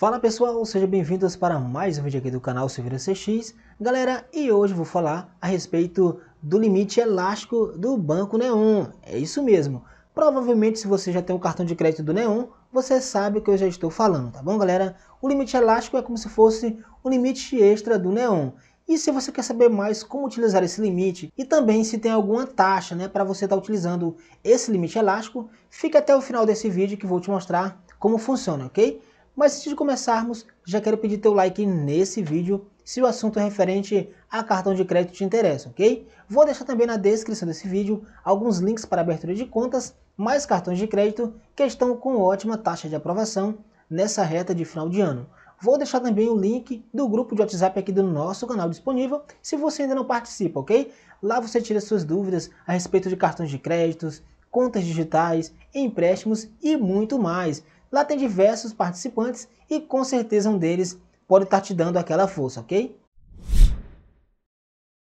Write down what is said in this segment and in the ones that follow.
Fala pessoal, sejam bem-vindos para mais um vídeo aqui do canal Silveira CX. Galera, e hoje vou falar a respeito do limite elástico do Banco Neon. É isso mesmo. Provavelmente se você já tem um cartão de crédito do Neon, você sabe o que eu já estou falando, tá bom galera? O limite elástico é como se fosse o limite extra do Neon. E se você quer saber mais como utilizar esse limite e também se tem alguma taxa né, para você estar tá utilizando esse limite elástico, fica até o final desse vídeo que vou te mostrar como funciona, ok? Mas antes de começarmos, já quero pedir teu like nesse vídeo se o assunto é referente a cartão de crédito te interessa, ok? Vou deixar também na descrição desse vídeo alguns links para abertura de contas, mais cartões de crédito que estão com ótima taxa de aprovação nessa reta de final de ano. Vou deixar também o link do grupo de WhatsApp aqui do nosso canal disponível, se você ainda não participa, ok? Lá você tira suas dúvidas a respeito de cartões de créditos, contas digitais, empréstimos e muito mais. Lá tem diversos participantes e com certeza um deles pode estar te dando aquela força, ok?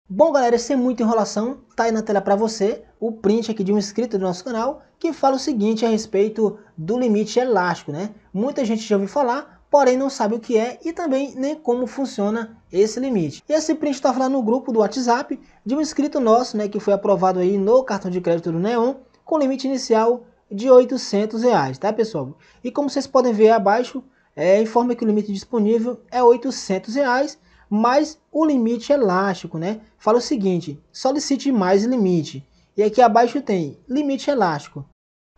Bom galera, sem muita enrolação, tá aí na tela para você o print aqui de um inscrito do nosso canal que fala o seguinte a respeito do limite elástico, né? Muita gente já ouviu falar, porém não sabe o que é e também nem como funciona esse limite. E esse print está falando no grupo do WhatsApp de um inscrito nosso, né, que foi aprovado aí no cartão de crédito do Neon com limite inicial de R$ 800, reais, tá pessoal? E como vocês podem ver abaixo, é, informa que o limite disponível é R$ 800, reais, mas o limite é elástico, né? Fala o seguinte, solicite mais limite. E aqui abaixo tem limite elástico.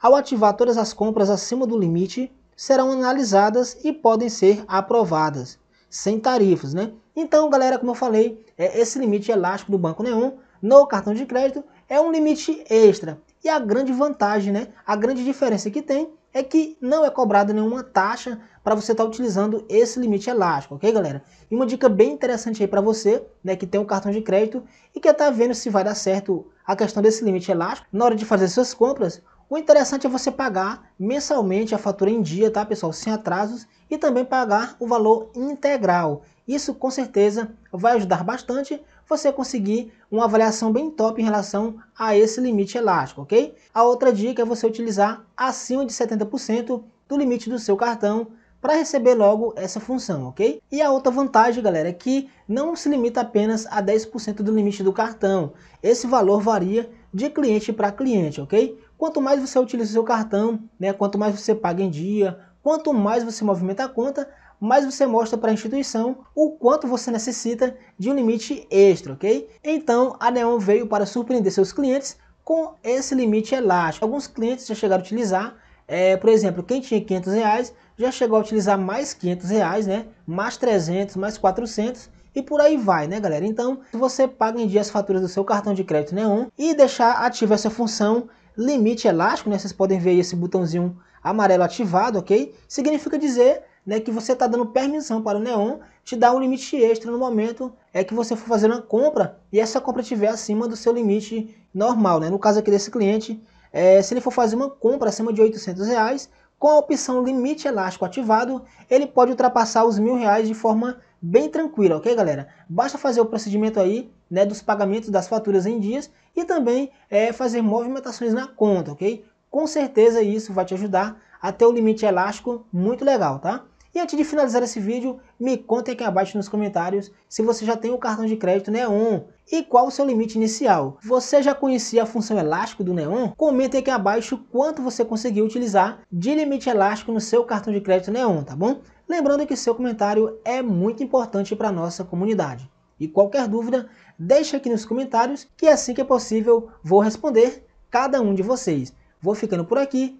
Ao ativar todas as compras acima do limite, serão analisadas e podem ser aprovadas, sem tarifas, né? Então, galera, como eu falei, é, esse limite elástico do Banco Neon no cartão de crédito é um limite extra e a grande vantagem, né? A grande diferença que tem é que não é cobrada nenhuma taxa para você estar tá utilizando esse limite elástico, ok galera? E uma dica bem interessante aí para você, né, que tem um cartão de crédito e que está vendo se vai dar certo a questão desse limite elástico, na hora de fazer suas compras, o interessante é você pagar mensalmente a fatura em dia, tá pessoal, sem atrasos, e também pagar o valor integral. Isso com certeza vai ajudar bastante você conseguir uma avaliação bem top em relação a esse limite elástico, ok? A outra dica é você utilizar acima de 70% do limite do seu cartão para receber logo essa função, ok? E a outra vantagem, galera, é que não se limita apenas a 10% do limite do cartão. Esse valor varia de cliente para cliente, ok? Quanto mais você utiliza o seu cartão, né, quanto mais você paga em dia, quanto mais você movimenta a conta, mais você mostra para a instituição o quanto você necessita de um limite extra, ok? Então a Neon veio para surpreender seus clientes com esse limite elástico. Alguns clientes já chegaram a utilizar, é, por exemplo, quem tinha 500 reais já chegou a utilizar mais 500 reais, né? Mais 300, mais 400 e por aí vai, né, galera? Então, se você paga em dia as faturas do seu cartão de crédito Neon e deixar ativa essa função limite elástico, né? Vocês podem ver esse botãozinho amarelo ativado, ok? Significa dizer né, que você está dando permissão para o Neon te dar um limite extra no momento é que você for fazer uma compra e essa compra estiver acima do seu limite normal. Né? No caso aqui desse cliente, é, se ele for fazer uma compra acima de 800 reais, com a opção limite elástico ativado, ele pode ultrapassar os mil reais de forma bem tranquila, ok galera? Basta fazer o procedimento aí né, dos pagamentos das faturas em dias e também é, fazer movimentações na conta, ok? Com certeza isso vai te ajudar a ter o limite elástico, muito legal, tá? E antes de finalizar esse vídeo, me conta aqui abaixo nos comentários se você já tem o um cartão de crédito Neon e qual o seu limite inicial. Você já conhecia a função elástico do Neon? Comenta aqui abaixo quanto você conseguiu utilizar de limite elástico no seu cartão de crédito Neon, tá bom? Lembrando que seu comentário é muito importante para a nossa comunidade. E qualquer dúvida, deixa aqui nos comentários que assim que é possível vou responder cada um de vocês. Vou ficando por aqui